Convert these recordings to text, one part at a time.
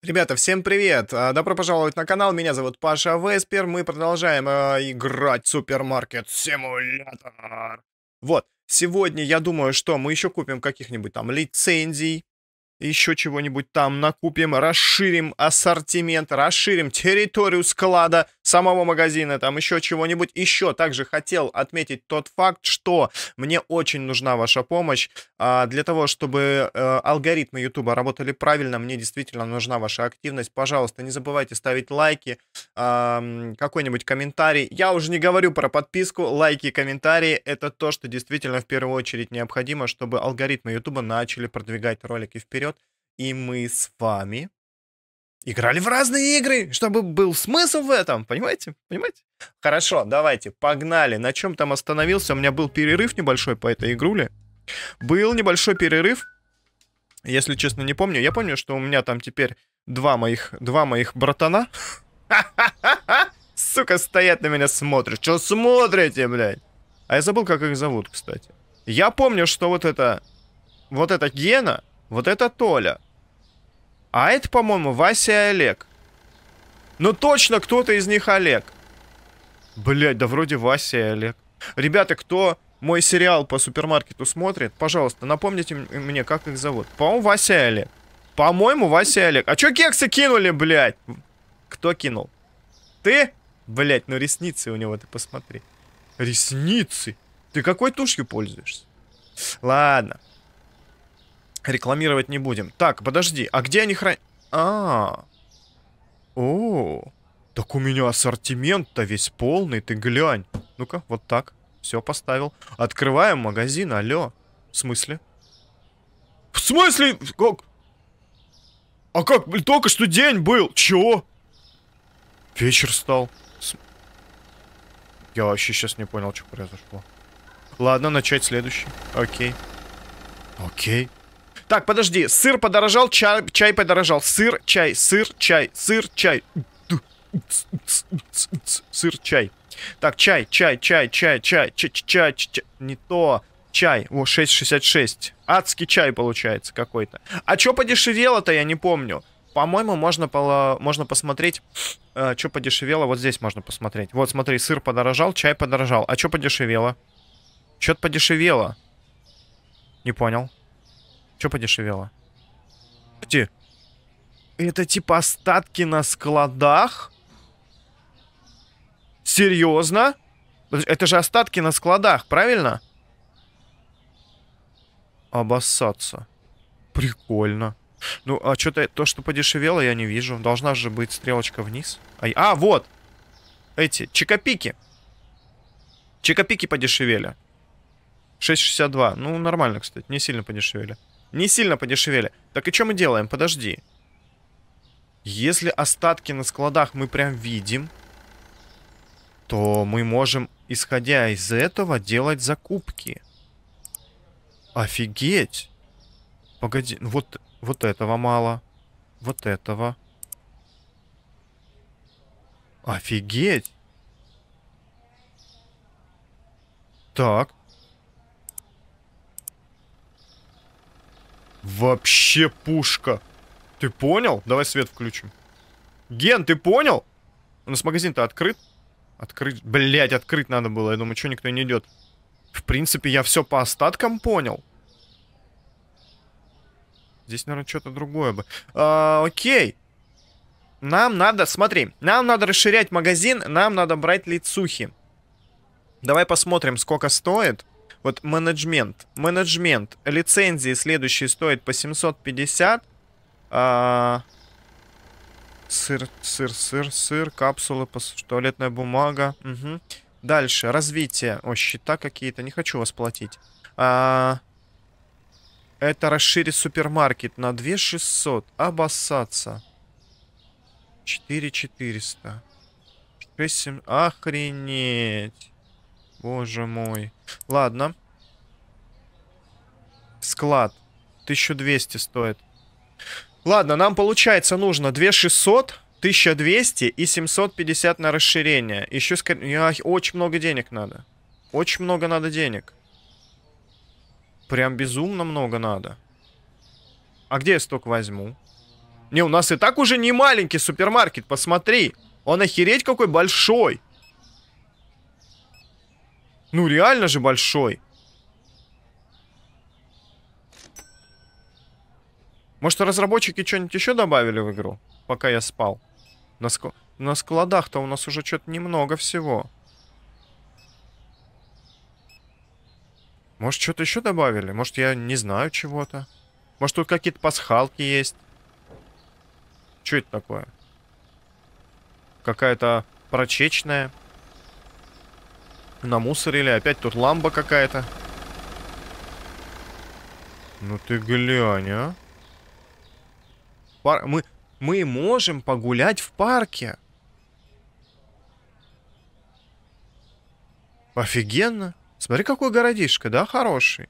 Ребята, всем привет! А, добро пожаловать на канал, меня зовут Паша Веспер, мы продолжаем э, играть Супермаркет Симулятор. Вот, сегодня я думаю, что мы еще купим каких-нибудь там лицензий, еще чего-нибудь там накупим, расширим ассортимент, расширим территорию склада самого магазина, там еще чего-нибудь. Еще также хотел отметить тот факт, что мне очень нужна ваша помощь. А, для того, чтобы а, алгоритмы YouTube работали правильно, мне действительно нужна ваша активность. Пожалуйста, не забывайте ставить лайки, а, какой-нибудь комментарий. Я уже не говорю про подписку, лайки комментарии. Это то, что действительно в первую очередь необходимо, чтобы алгоритмы YouTube начали продвигать ролики вперед и мы с вами играли в разные игры, чтобы был смысл в этом, понимаете? Понимаете? Хорошо, давайте, погнали. На чем там остановился? У меня был перерыв небольшой по этой игруле. Был небольшой перерыв. Если честно, не помню. Я помню, что у меня там теперь два моих, два моих братана. Сука, стоят на меня, смотрят. Что смотрите, блядь? А я забыл, как их зовут, кстати. Я помню, что вот это... Вот это Гена, вот это Толя. А это, по-моему, Вася и Олег. Ну точно кто-то из них Олег. Блять, да вроде Вася и Олег. Ребята, кто мой сериал по супермаркету смотрит, пожалуйста, напомните мне, как их зовут. По-моему, Вася и Олег. По-моему, Вася и Олег. А чё кексы кинули, блядь? Кто кинул? Ты? Блядь, ну ресницы у него, ты посмотри. Ресницы? Ты какой тушью пользуешься? Ладно. Рекламировать не будем. Так, подожди, а где они хранят? А, -а, -а. О, так у меня ассортимент-то весь полный, ты глянь. Ну-ка, вот так, все поставил. Открываем магазин, алло. В смысле? В смысле? Как? А как? Только что день был. Чего? Вечер стал. С... Я вообще сейчас не понял, что произошло. Ладно, начать следующий. Окей. Окей. Так, подожди. Сыр подорожал, чай, чай подорожал. Сыр, чай, сыр, чай, сыр, чай. Сыр, чай. Так, чай, чай, чай, чай, чай, чай, чай, чай. Не то. Чай. О, 6,66. Адский чай получается какой-то. А что подешевело-то, я не помню. По-моему, можно, поло... можно посмотреть, э, что подешевело. Вот здесь можно посмотреть. Вот, смотри, сыр подорожал, чай подорожал. А что подешевело? Что-то подешевело. Не понял. Что подешевело? Где? Это типа остатки на складах? Серьезно? Это же остатки на складах, правильно? Обоссаться. Прикольно. Ну, а что-то то, что подешевело, я не вижу. Должна же быть стрелочка вниз. А, а вот! Эти, чекапики. Чекапики подешевели. 6,62. Ну, нормально, кстати. Не сильно подешевели. Не сильно подешевели. Так и что мы делаем? Подожди. Если остатки на складах мы прям видим, то мы можем, исходя из этого, делать закупки. Офигеть! Погоди, ну вот, вот этого мало. Вот этого. Офигеть! Так. Вообще пушка. Ты понял? Давай свет включим. Ген, ты понял? У нас магазин-то открыт. Открыть. Блять, открыть надо было. Я думаю, что никто не идет. В принципе, я все по остаткам понял. Здесь, наверное, что-то другое бы. А, окей. Нам надо, смотри, нам надо расширять магазин, нам надо брать лицухи. Давай посмотрим, сколько стоит. Вот менеджмент. Менеджмент. Лицензии следующие стоят по 750. А... Сыр, сыр, сыр, сыр, капсулы, пос... туалетная бумага. Угу. Дальше. Развитие. О, счета какие-то. Не хочу вас платить. А... Это расширить супермаркет на 2600. Обоссаться. 4400. 6, 7... Охренеть. Боже мой. Ладно. Склад. 1200 стоит. Ладно, нам получается нужно 2600, 1200 и 750 на расширение. Еще скорее... Очень много денег надо. Очень много надо денег. Прям безумно много надо. А где я столько возьму? Не, у нас и так уже не маленький супермаркет, посмотри. Он охереть какой большой. Ну, реально же большой. Может, разработчики что-нибудь еще добавили в игру, пока я спал? На, ск... на складах-то у нас уже что-то немного всего. Может, что-то еще добавили? Может, я не знаю чего-то? Может, тут какие-то пасхалки есть? Что это такое? Какая-то прочечная... Намусорили. Опять тут ламба какая-то. Ну ты глянь, а. Пар... Мы... Мы можем погулять в парке. Офигенно. Смотри, какой городишко, да, хороший.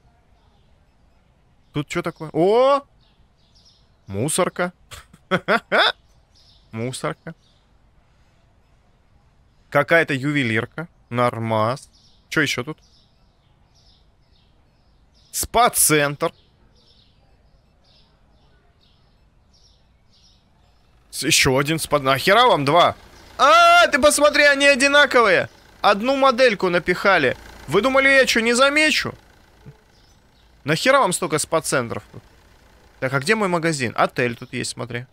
Тут что такое? О! Мусорка. Мусорка. Какая-то ювелирка. Нормас. Что еще тут? Спа-центр. Еще один спа... Нахера вам два? А, -а, а, ты посмотри, они одинаковые. Одну модельку напихали. Вы думали, я что, не замечу? Нахера вам столько спа-центров? Так, а где мой магазин? Отель тут есть, смотри.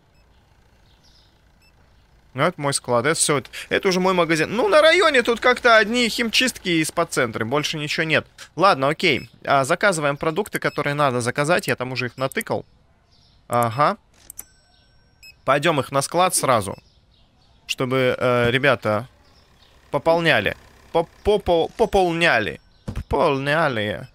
Ну, это мой склад, это все, это, это уже мой магазин. Ну, на районе тут как-то одни химчистки из подцентры, больше ничего нет. Ладно, окей, а, заказываем продукты, которые надо заказать, я там уже их натыкал. Ага. Пойдем их на склад сразу, чтобы э, ребята пополняли. По Пополняли. Пополняли.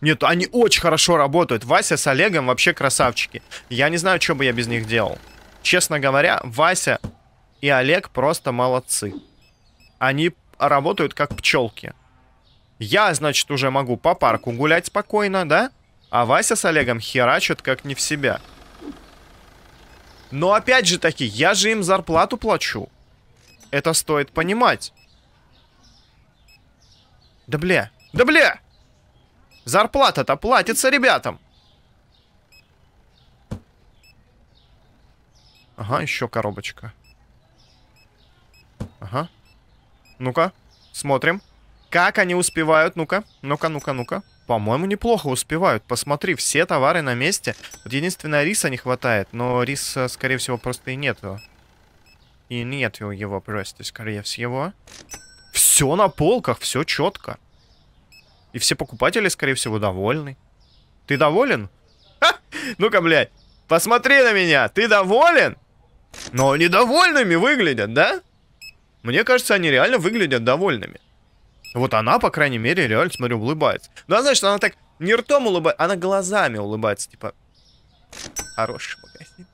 Нет, они очень хорошо работают. Вася с Олегом вообще красавчики. Я не знаю, что бы я без них делал. Честно говоря, Вася и Олег просто молодцы. Они работают как пчелки. Я, значит, уже могу по парку гулять спокойно, да? А Вася с Олегом херачат как не в себя. Но опять же таки, я же им зарплату плачу. Это стоит понимать. Да бля, да бля! Зарплата-то платится ребятам. Ага, еще коробочка. Ага. Ну-ка, смотрим. Как они успевают? Ну-ка, ну-ка, ну-ка, ну-ка. По-моему, неплохо успевают. Посмотри, все товары на месте. Вот единственное, риса не хватает. Но риса, скорее всего, просто и нет его. И нет его просто, скорее всего. Все на полках, все четко. И все покупатели, скорее всего, довольны. Ты доволен? Ну-ка, блядь. Посмотри на меня. Ты доволен? Но недовольными выглядят, да? Мне кажется, они реально выглядят довольными. Вот она, по крайней мере, реально, смотрю, улыбается. Ну, а значит, она так не ртом улыбается, она глазами улыбается, типа... Хороший магазин.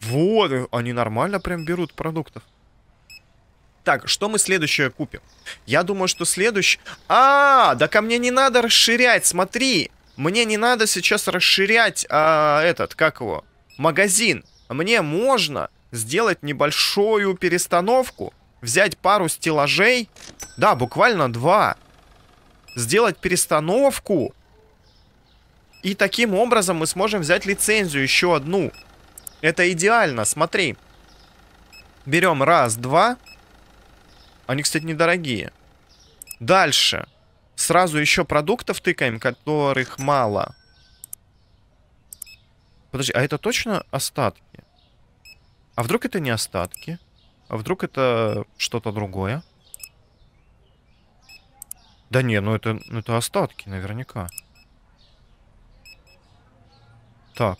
Вот, они нормально прям берут продуктов. Так, что мы следующее купим? Я думаю, что следующее... А, да ко мне не надо расширять, смотри. Мне не надо сейчас расширять а, этот, как его, магазин мне можно сделать небольшую перестановку, взять пару стеллажей, да, буквально два, сделать перестановку, и таким образом мы сможем взять лицензию еще одну. Это идеально, смотри. Берем раз, два. Они, кстати, недорогие. Дальше. Сразу еще продуктов тыкаем, которых мало. Подожди, а это точно остатки? А вдруг это не остатки? А вдруг это что-то другое? Да не, ну это, ну это остатки, наверняка. Так.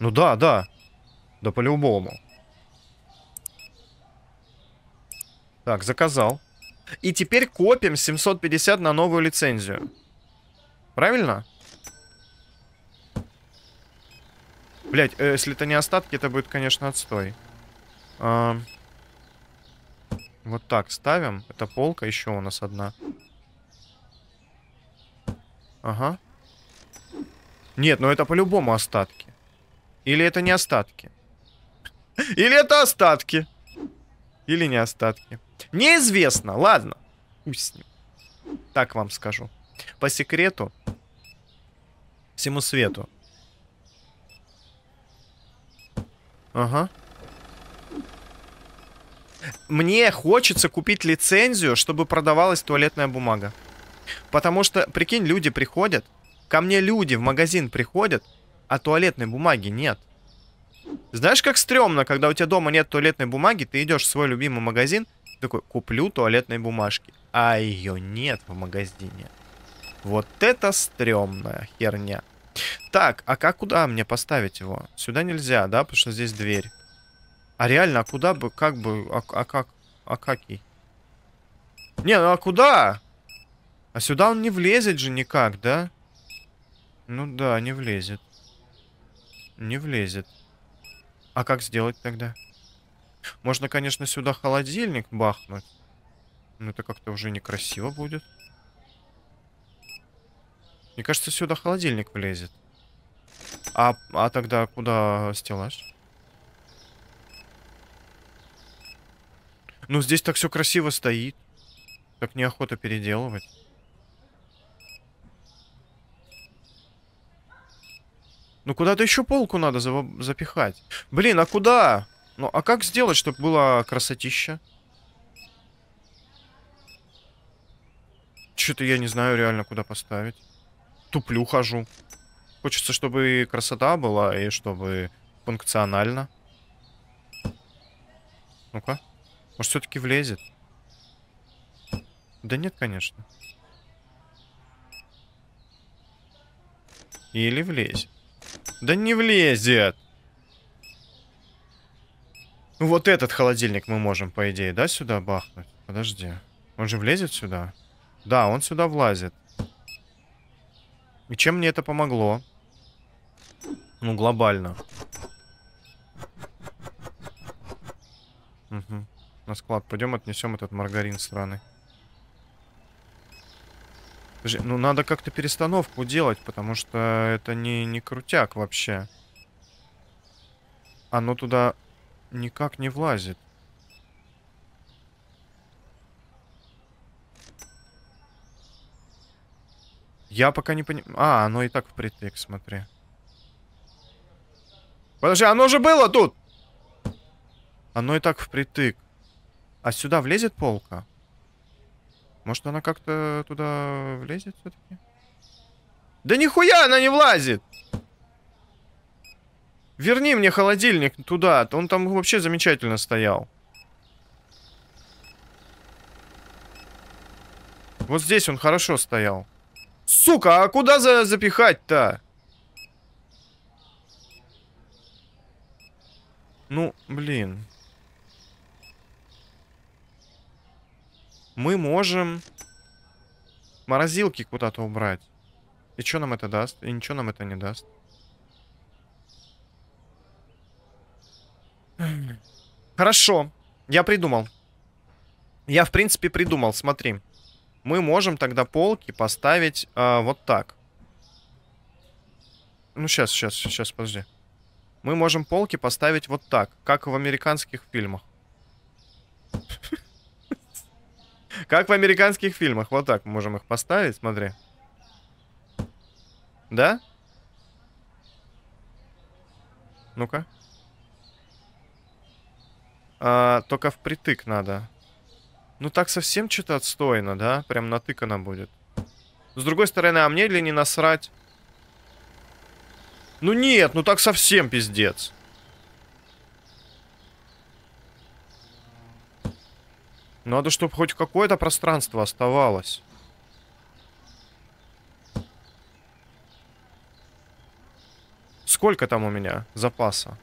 Ну да, да. Да по-любому. Так, заказал. И теперь копим 750 на новую лицензию. Правильно? Блять, э, если это не остатки, это будет, конечно, отстой. А, вот так ставим. Это полка, еще у нас одна. Ага. Нет, ну это по-любому остатки. Или это не остатки? Или это остатки? Или не остатки? Неизвестно, ладно. Пусть Так вам скажу. По секрету. Всему свету. Ага. Мне хочется купить лицензию, чтобы продавалась туалетная бумага. Потому что, прикинь, люди приходят, ко мне люди в магазин приходят, а туалетной бумаги нет. Знаешь, как стрёмно, когда у тебя дома нет туалетной бумаги, ты идешь в свой любимый магазин, такой, куплю туалетной бумажки, а ее нет в магазине. Вот это стрёмная херня. Так, а как куда мне поставить его? Сюда нельзя, да? Потому что здесь дверь. А реально, а куда бы, как бы, а, а как, а какий? Не, ну а куда? А сюда он не влезет же никак, да? Ну да, не влезет. Не влезет. А как сделать тогда? Можно, конечно, сюда холодильник бахнуть. Но это как-то уже некрасиво будет. Мне кажется, сюда холодильник влезет. А, а тогда куда стеллаж? Ну, здесь так все красиво стоит. Так неохота переделывать. Ну, куда-то еще полку надо за запихать. Блин, а куда? Ну, а как сделать, чтобы было красотища? Что-то я не знаю реально, куда поставить туплю хожу. Хочется, чтобы красота была, и чтобы функционально. Ну-ка. Может, все-таки влезет? Да нет, конечно. Или влезет. Да не влезет! Ну вот этот холодильник мы можем, по идее, да, сюда бахнуть? Подожди. Он же влезет сюда? Да, он сюда влазит. И чем мне это помогло? Ну, глобально. Угу. На склад пойдем, отнесем этот маргарин сраный. ну надо как-то перестановку делать, потому что это не, не крутяк вообще. Оно туда никак не влазит. Я пока не понимаю. А, оно и так впритык, смотри. Подожди, оно уже было тут! Оно и так впритык. А сюда влезет полка? Может, она как-то туда влезет все-таки? Да нихуя она не влазит! Верни мне холодильник туда. А он там вообще замечательно стоял. Вот здесь он хорошо стоял. Сука, а куда за запихать-то? Ну, блин. Мы можем морозилки куда-то убрать. И что нам это даст? И ничего нам это не даст. Хорошо. Я придумал. Я, в принципе, придумал. Смотри мы можем тогда полки поставить э, вот так. Ну, сейчас, сейчас, сейчас, подожди. Мы можем полки поставить вот так, как в американских фильмах. Как в американских фильмах. Вот так мы можем их поставить, смотри. Да? Ну-ка. А, только впритык надо. Ну так совсем что-то отстойно, да? Прям натыкано будет. С другой стороны, а мне ли не насрать? Ну нет, ну так совсем пиздец. Надо, чтобы хоть какое-то пространство оставалось. Сколько там у меня запаса?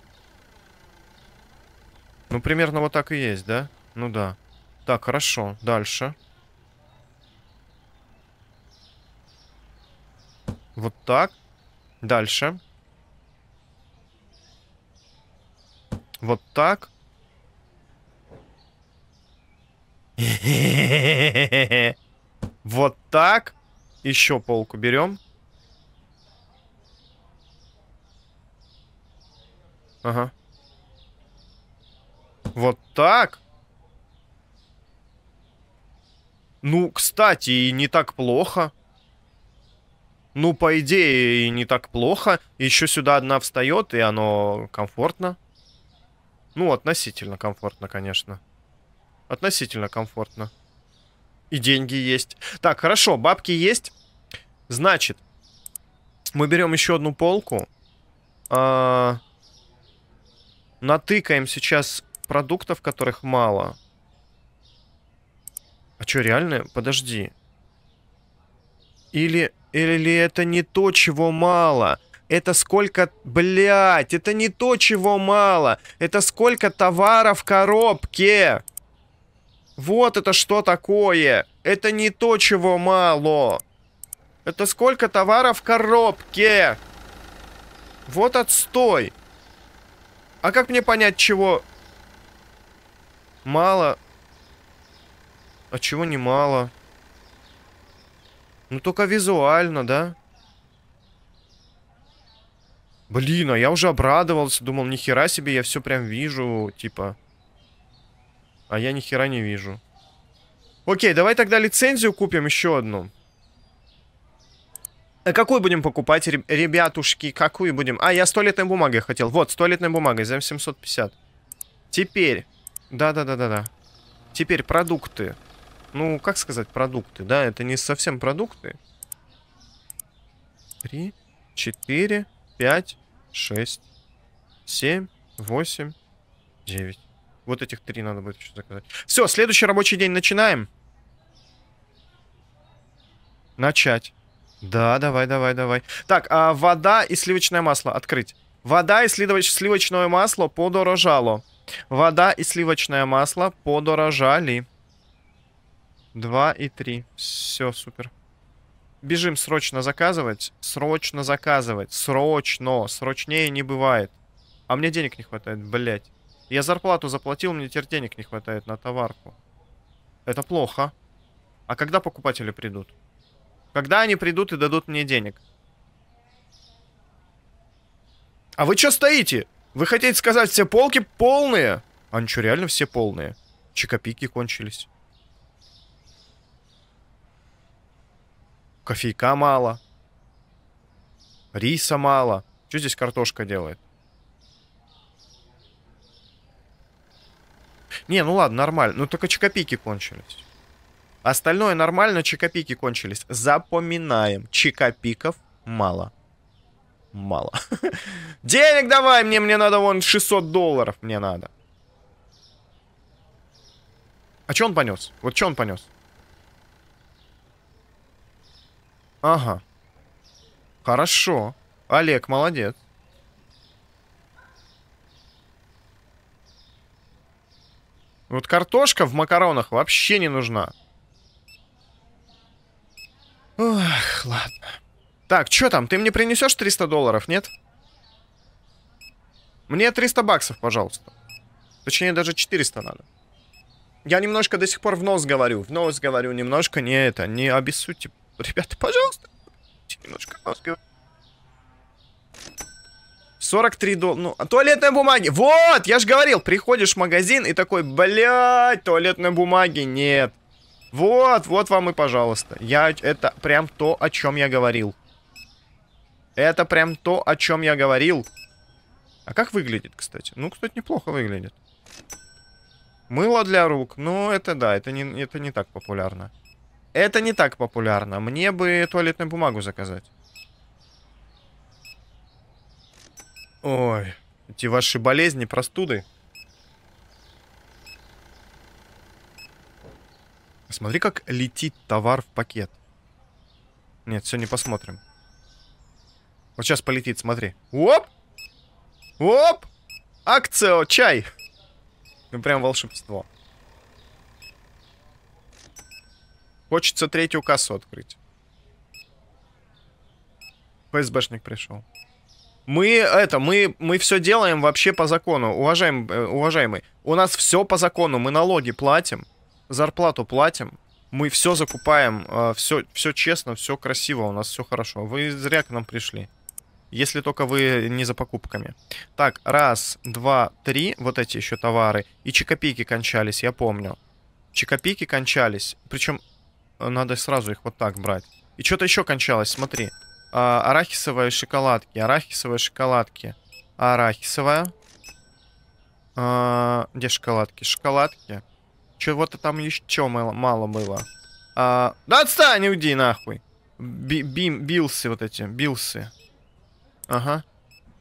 Ну, примерно вот так и есть, да? Ну да. Так, хорошо. Дальше. Вот так. Дальше. Вот так. Вот так. Еще полку берем. Ага. Вот так. Ну, кстати, и не так плохо. Ну, по идее, и не так плохо. Еще сюда одна встает, и оно комфортно. Ну, относительно комфортно, конечно. Относительно комфортно. И деньги есть. Так, хорошо, бабки есть. Значит, мы берем еще одну полку. А... Натыкаем сейчас продуктов, которых мало. А что, реально? Подожди. Или, или это не то, чего мало? Это сколько... Блять, это не то, чего мало. Это сколько товара в коробке. Вот это что такое. Это не то, чего мало. Это сколько товара в коробке. Вот отстой. А как мне понять, чего... Мало а чего немало? Ну только визуально, да? Блин, а я уже обрадовался, думал, нихера себе, я все прям вижу, типа. А я нихера не вижу. Окей, давай тогда лицензию купим еще одну. А какую будем покупать, ребятушки? Какую будем? А, я с туалетной бумагой хотел. Вот, с туалетной бумагой за 750. Теперь. Да-да-да-да-да. Теперь продукты ну, как сказать, продукты, да, это не совсем продукты. 3, 4, 5, 6, 7, 8, 9. Вот этих три надо будет еще заказать. Все, следующий рабочий день начинаем. Начать. Да, давай, давай, давай. Так, а вода и сливочное масло открыть. Вода и сливочное масло подорожало. Вода и сливочное масло подорожали. Два и три. Все, супер. Бежим срочно заказывать. Срочно заказывать. Срочно. Срочнее не бывает. А мне денег не хватает, блядь. Я зарплату заплатил, мне теперь денег не хватает на товарку. Это плохо. А когда покупатели придут? Когда они придут и дадут мне денег? А вы что стоите? Вы хотите сказать, все полки полные? А ничего, реально все полные. Чекопики кончились. кофейка мало, риса мало. Что здесь картошка делает? Не, ну ладно, нормально. Ну только чекопики кончились. Остальное нормально, чекопики кончились. Запоминаем, чекопиков мало. Мало. Денег давай мне, мне надо вон 600 долларов мне надо. А что он понес? Вот что он понес? Ага. Хорошо. Олег, молодец. Вот картошка в макаронах вообще не нужна. Ох, ладно. Так, что там? Ты мне принесешь 300 долларов, нет? Мне 300 баксов, пожалуйста. Точнее, даже 400 надо. Я немножко до сих пор в нос говорю. В нос говорю немножко. Не это, не обессудьте, ребята, пожалуйста, немножко мозга. 43 доллара. Ну, а туалетной бумаги. Вот, я же говорил, приходишь в магазин и такой, блядь, туалетной бумаги нет. Вот, вот вам и пожалуйста. Я, это прям то, о чем я говорил. Это прям то, о чем я говорил. А как выглядит, кстати? Ну, кстати, неплохо выглядит. Мыло для рук. Ну, это да, это не, это не так популярно. Это не так популярно. Мне бы туалетную бумагу заказать. Ой, эти ваши болезни, простуды. Смотри, как летит товар в пакет. Нет, все не посмотрим. Вот сейчас полетит, смотри. Оп! Оп! Акция, чай! Ну прям волшебство. Хочется третью кассу открыть. ФСБшник пришел. Мы это, мы, мы все делаем вообще по закону, уважаем, э, уважаемый. У нас все по закону, мы налоги платим, зарплату платим, мы все закупаем, все, э, все честно, все красиво, у нас все хорошо. Вы зря к нам пришли. Если только вы не за покупками. Так, раз, два, три, вот эти еще товары. И чекопики кончались, я помню. Чекопики кончались. Причем надо сразу их вот так брать. И что-то еще кончалось, смотри. А, арахисовые шоколадки, арахисовые шоколадки. Арахисовая. А, где шоколадки? Шоколадки. Чего-то там еще мало было. А, да отстань, уйди нахуй. Би бим, билсы вот эти, билсы. Ага.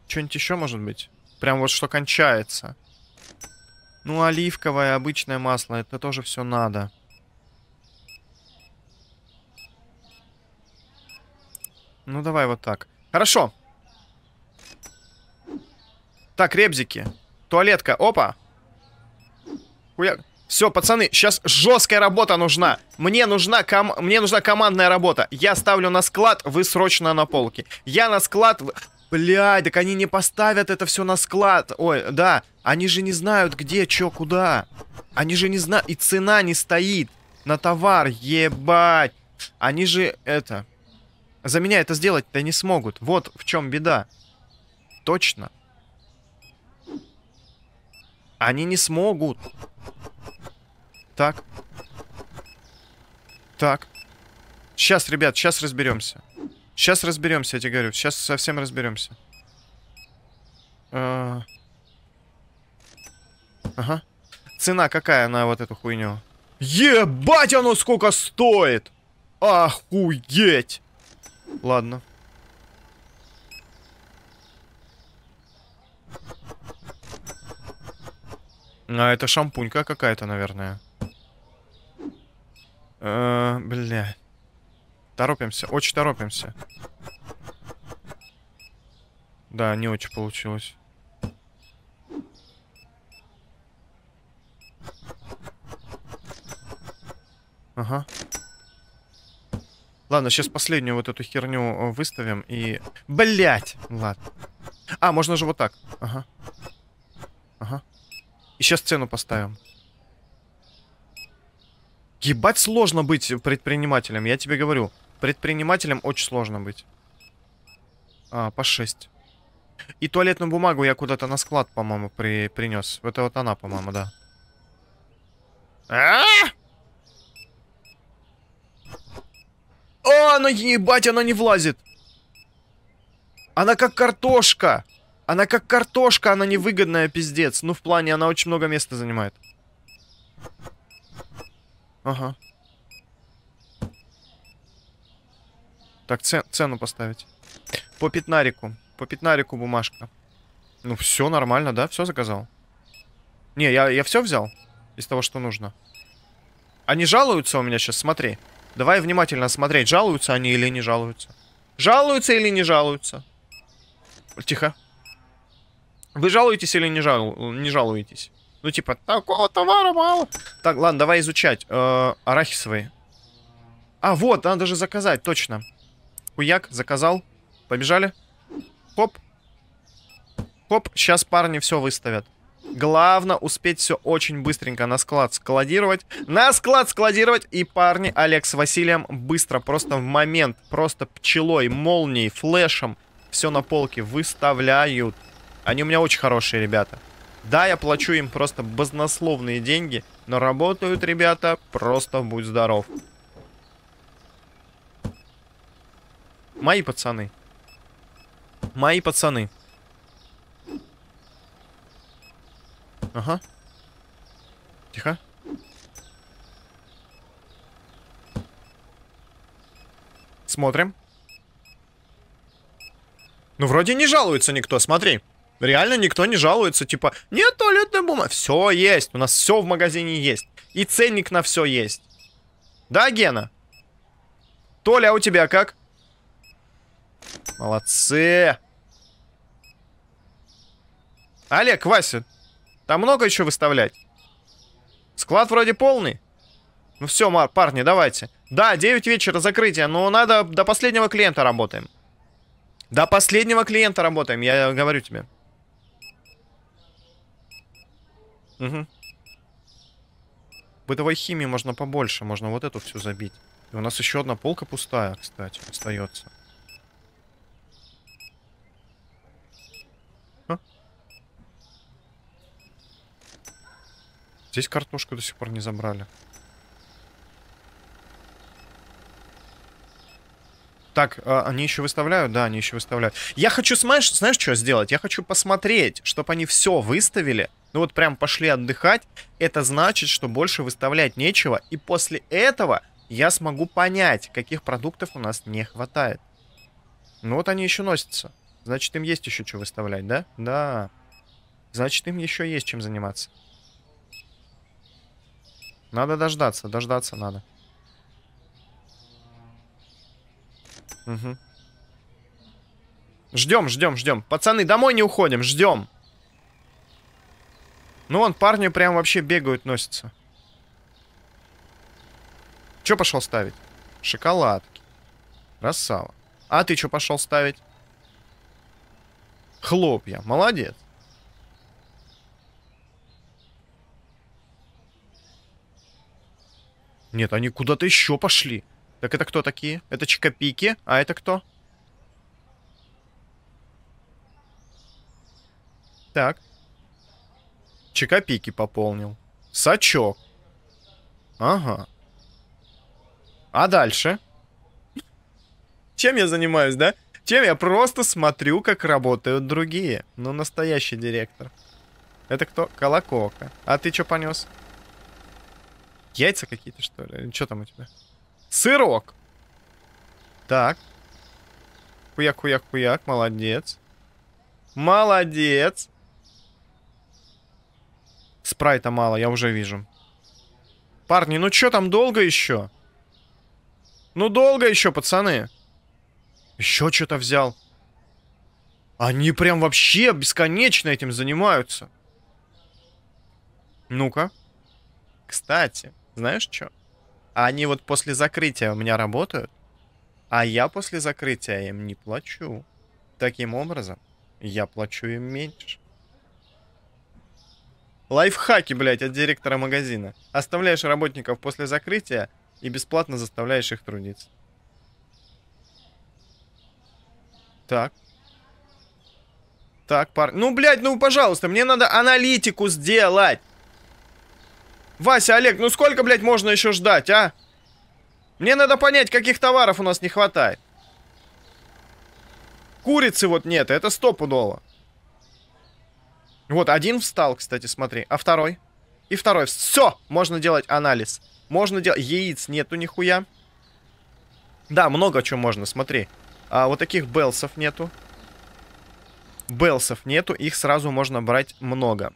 Что-нибудь еще может быть? Прям вот что кончается. Ну, оливковое, обычное масло, это тоже все надо. Ну, давай вот так. Хорошо. Так, ребзики. Туалетка. Опа. Хуя... Все, пацаны, сейчас жесткая работа нужна. Мне нужна, ком... Мне нужна командная работа. Я ставлю на склад, вы срочно на полке. Я на склад... Блядь, так они не поставят это все на склад. Ой, да. Они же не знают, где, чё, куда. Они же не знают. И цена не стоит на товар. Ебать. Они же это... За меня это сделать-то не смогут. Вот в чем беда. Точно. Они не смогут. Так. Так. Сейчас, ребят, сейчас разберемся. Сейчас разберемся, я тебе говорю. Сейчас совсем разберемся. А. Ага. Цена какая на вот эту хуйню? Ебать, оно сколько стоит! Охуеть! Ладно. А это шампунька какая-то, наверное. Э, бля. Торопимся, очень торопимся. Да, не очень получилось. Ага. Ладно, сейчас последнюю вот эту херню э, выставим и... Блять! Ладно. А, можно же вот так. Ага. Ага. И сейчас цену поставим. Ебать сложно быть предпринимателем, я тебе говорю. Предпринимателем очень сложно быть. А, по 6. И туалетную бумагу я куда-то на склад, по-моему, при принес. Это вот она, по-моему, да. А-а-а! О, она ебать, она не влазит. Она как картошка. Она как картошка, она невыгодная, пиздец. Ну, в плане, она очень много места занимает. Ага. Так, цену поставить. По пятнарику. По пятнарику бумажка. Ну, все нормально, да? Все заказал? Не, я, я все взял из того, что нужно. Они жалуются у меня сейчас, смотри. Смотри. Давай внимательно смотреть, жалуются они или не жалуются. Жалуются или не жалуются? Тихо. Вы жалуетесь или не, жал- не жалуетесь? Ну, типа, такого товара мало. Так, ладно, давай изучать. Э -э, арахисовые. А, вот, надо же заказать, точно. Хуяк, заказал. Побежали. Хоп. Хоп, сейчас парни все выставят. Главное успеть все очень быстренько на склад складировать. На склад складировать. И парни, Олег с Василием быстро, просто в момент, просто пчелой, молнией, флешем все на полке выставляют. Они у меня очень хорошие ребята. Да, я плачу им просто баснословные деньги, но работают ребята просто будь здоров. Мои пацаны. Мои пацаны. Ага. Тихо. Смотрим. Ну, вроде не жалуется никто, смотри. Реально никто не жалуется, типа, нет туалетная бумага. Все есть, у нас все в магазине есть. И ценник на все есть. Да, Гена? Толя, а у тебя как? Молодцы. Олег, Вася, там много еще выставлять? Склад вроде полный. Ну все, парни, давайте. Да, 9 вечера закрытие, но надо до последнего клиента работаем. До последнего клиента работаем, я говорю тебе. Угу. Бытовой химии можно побольше, можно вот эту всю забить. И у нас еще одна полка пустая, кстати, остается. Здесь картошку до сих пор не забрали. Так, а, они еще выставляют? Да, они еще выставляют. Я хочу, знаешь, знаешь, что сделать? Я хочу посмотреть, чтобы они все выставили. Ну вот прям пошли отдыхать. Это значит, что больше выставлять нечего. И после этого я смогу понять, каких продуктов у нас не хватает. Ну вот они еще носятся. Значит, им есть еще что выставлять, да? Да. Значит, им еще есть чем заниматься. Надо дождаться, дождаться надо. Угу. Ждем, ждем, ждем. Пацаны, домой не уходим, ждем. Ну вон, парни прям вообще бегают, носятся. Че пошел ставить? Шоколадки. Красава. А ты что пошел ставить? Хлопья. Молодец. Нет, они куда-то еще пошли. Так это кто такие? Это Чикапики, а это кто? Так. Чикапики пополнил. Сачок. Ага. А дальше? Чем я занимаюсь, да? Чем я просто смотрю, как работают другие. Ну, настоящий директор. Это кто? Колокока. А ты что понес? Яйца какие-то, что ли? Что там у тебя? Сырок! Так. Хуяк, хуяк, хуяк. Молодец. Молодец. Спрайта мало, я уже вижу. Парни, ну чё там долго еще? Ну долго еще, пацаны. Еще что-то взял. Они прям вообще бесконечно этим занимаются. Ну-ка. Кстати, знаешь что? Они вот после закрытия у меня работают, а я после закрытия им не плачу. Таким образом, я плачу им меньше. Лайфхаки, блядь, от директора магазина. Оставляешь работников после закрытия и бесплатно заставляешь их трудиться. Так. Так, пар... Ну, блядь, ну, пожалуйста, мне надо аналитику сделать. Вася, Олег, ну сколько, блядь, можно еще ждать, а? Мне надо понять, каких товаров у нас не хватает. Курицы вот нет, это стопудово. Вот, один встал, кстати, смотри. А второй? И второй. Все, можно делать анализ. Можно делать... Яиц нету нихуя. Да, много чего можно, смотри. А, вот таких белсов нету. Белсов нету, их сразу можно брать много.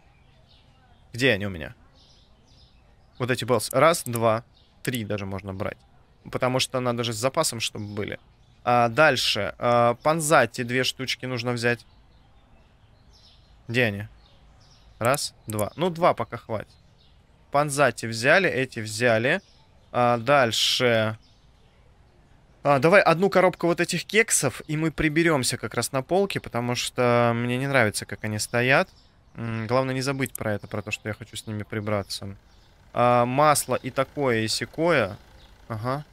Где они у меня? Вот эти беллс. Раз, два, три даже можно брать. Потому что надо же с запасом, чтобы были. А дальше. А, панзати две штучки нужно взять. Где они? Раз, два. Ну, два пока хватит. Панзати взяли, эти взяли. А, дальше. А, давай одну коробку вот этих кексов, и мы приберемся как раз на полке, потому что мне не нравится, как они стоят. Главное не забыть про это, про то, что я хочу с ними прибраться а, масло и такое, и секое. Ага.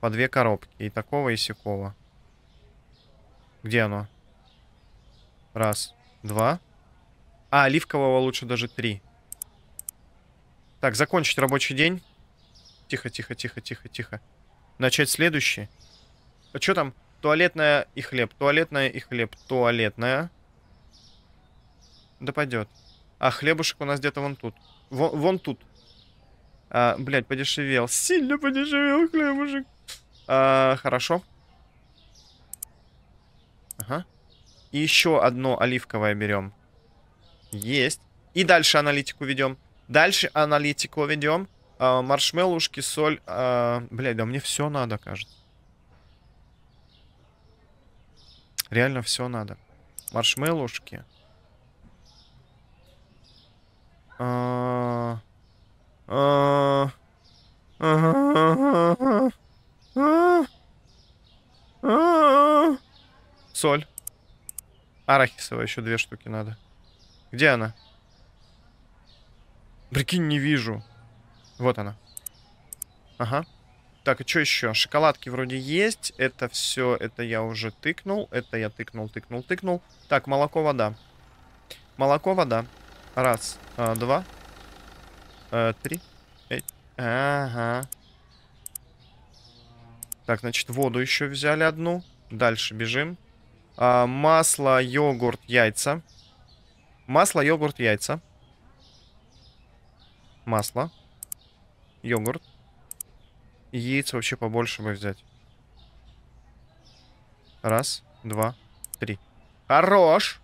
По две коробки. И такого, и секого. Где оно? Раз, два. А, оливкового лучше даже три. Так, закончить рабочий день. Тихо, тихо, тихо, тихо, тихо. Начать следующий. А что там? Туалетная и хлеб. Туалетная и хлеб. Туалетная. Да пойдет. А хлебушек у нас где-то вон тут. Вон, вон тут. А, блядь, подешевел. Сильно подешевел хлебушек. А, хорошо. Ага. И еще одно оливковое берем. Есть. И дальше аналитику ведем. Дальше аналитику ведем. А, маршмеллушки, соль. А, блядь, да мне все надо, кажется. Реально все надо. Маршмеллушки. А а а, а... а... а... А... А... Соль. Арахисовая еще две штуки надо. Где она? Прикинь, не вижу. Вот она. Ага. Так, и что еще? Шоколадки вроде есть. Это все, это я уже тыкнул. Это я тыкнул, тыкнул, тыкнул. Так, молоко, вода. Молоко, вода. Раз, а, два, а, три. Пять. Ага. Так, значит, воду еще взяли одну. Дальше бежим. А, масло, йогурт, яйца. Масло, йогурт, яйца. Масло. Йогурт. яйца. вообще побольше бы взять. Раз, два, три. Хорош!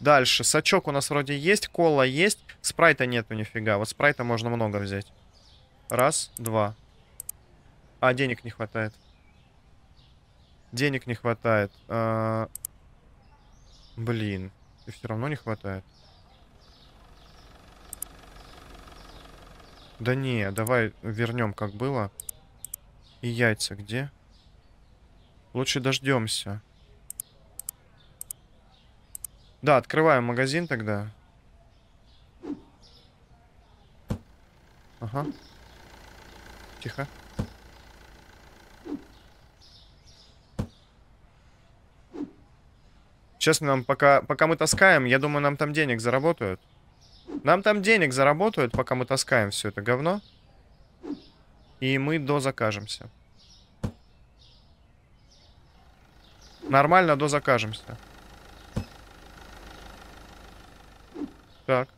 Дальше. Сачок у нас вроде есть, кола есть. Спрайта нету нифига. Вот спрайта можно много взять. Раз, два. А, денег не хватает. Денег не хватает. А... Блин. И все равно не хватает. Да не, давай вернем, как было. И яйца где? Лучше дождемся. Да, открываем магазин тогда. Ага. Тихо. Честно нам пока, пока мы таскаем, я думаю, нам там денег заработают. Нам там денег заработают, пока мы таскаем все это говно. И мы дозакажемся. Нормально дозакажемся. закажемся. Так.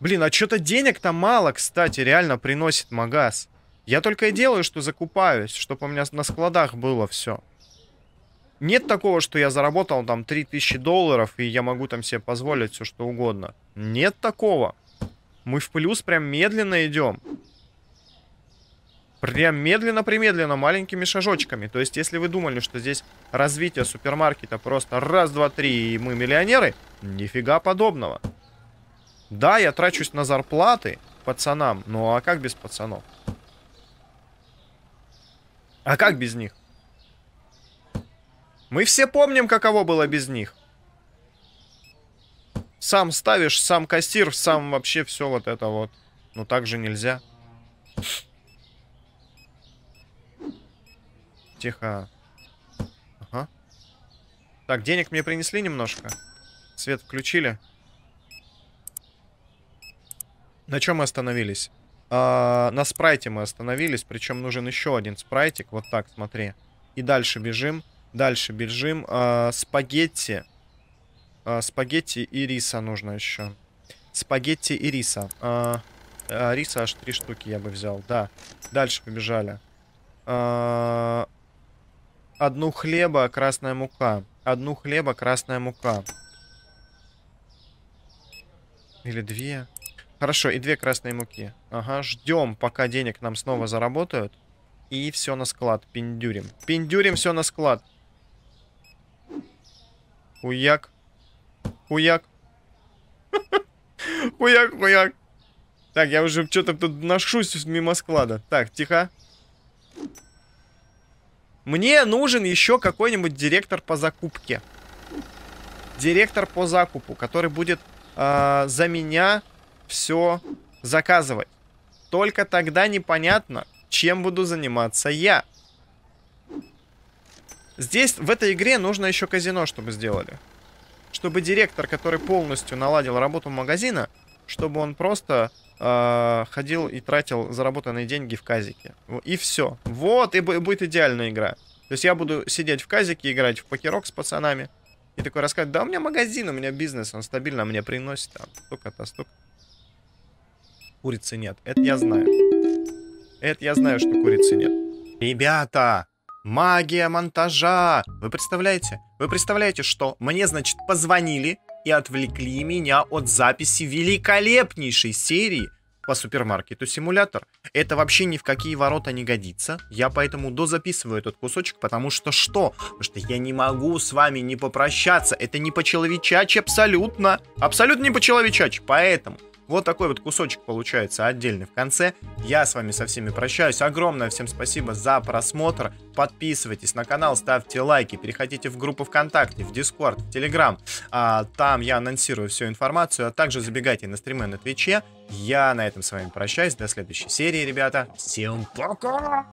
Блин, а что-то денег там мало, кстати, реально приносит магаз. Я только и делаю, что закупаюсь, чтобы у меня на складах было все. Нет такого, что я заработал там 3000 долларов, и я могу там себе позволить все что угодно. Нет такого. Мы в плюс прям медленно идем. Прям медленно-примедленно, маленькими шажочками. То есть, если вы думали, что здесь развитие супермаркета просто раз, два, три, и мы миллионеры, нифига подобного. Да, я трачусь на зарплаты пацанам, ну а как без пацанов? А как без них? Мы все помним, каково было без них. Сам ставишь, сам кассир, сам вообще все вот это вот. Но так же нельзя. Нельзя. Тихо. Ага. Так, денег мне принесли немножко. Свет включили. На чем мы остановились? А, на спрайте мы остановились. Причем нужен еще один спрайтик. Вот так, смотри. И дальше бежим. Дальше бежим. А, спагетти. А, спагетти и риса нужно еще. Спагетти и риса. А, а, риса аж три штуки я бы взял. Да. Дальше побежали. А, одну хлеба, красная мука. Одну хлеба, красная мука. Или две. Хорошо, и две красные муки. Ага, ждем, пока денег нам снова заработают. И все на склад, пиндюрим. Пиндюрим все на склад. Хуяк. Хуяк. Хуяк, хуяк. Так, я уже что-то тут ношусь мимо склада. Так, тихо. Мне нужен еще какой-нибудь директор по закупке. Директор по закупу, который будет э, за меня все заказывать. Только тогда непонятно, чем буду заниматься я. Здесь, в этой игре, нужно еще казино, чтобы сделали. Чтобы директор, который полностью наладил работу магазина, чтобы он просто э, ходил и тратил заработанные деньги в казике. И все. Вот, и будет идеальная игра. То есть я буду сидеть в казике, играть в покерок с пацанами. И такой рассказывать, да у меня магазин, у меня бизнес, он стабильно мне приносит там столько-то, столько. Курицы нет, это я знаю. Это я знаю, что курицы нет. Ребята, магия монтажа! Вы представляете? Вы представляете, что мне, значит, позвонили и отвлекли меня от записи великолепнейшей серии по супермаркету симулятор. Это вообще ни в какие ворота не годится. Я поэтому дозаписываю этот кусочек, потому что что? Потому что я не могу с вами не попрощаться. Это не по-человечачьи абсолютно. Абсолютно не по-человечачьи. Поэтому вот такой вот кусочек получается отдельный в конце. Я с вами со всеми прощаюсь. Огромное всем спасибо за просмотр. Подписывайтесь на канал, ставьте лайки, переходите в группу ВКонтакте, в Дискорд, в Телеграм. А, там я анонсирую всю информацию, а также забегайте на стримы на Твиче. Я на этом с вами прощаюсь. До следующей серии, ребята. Всем пока!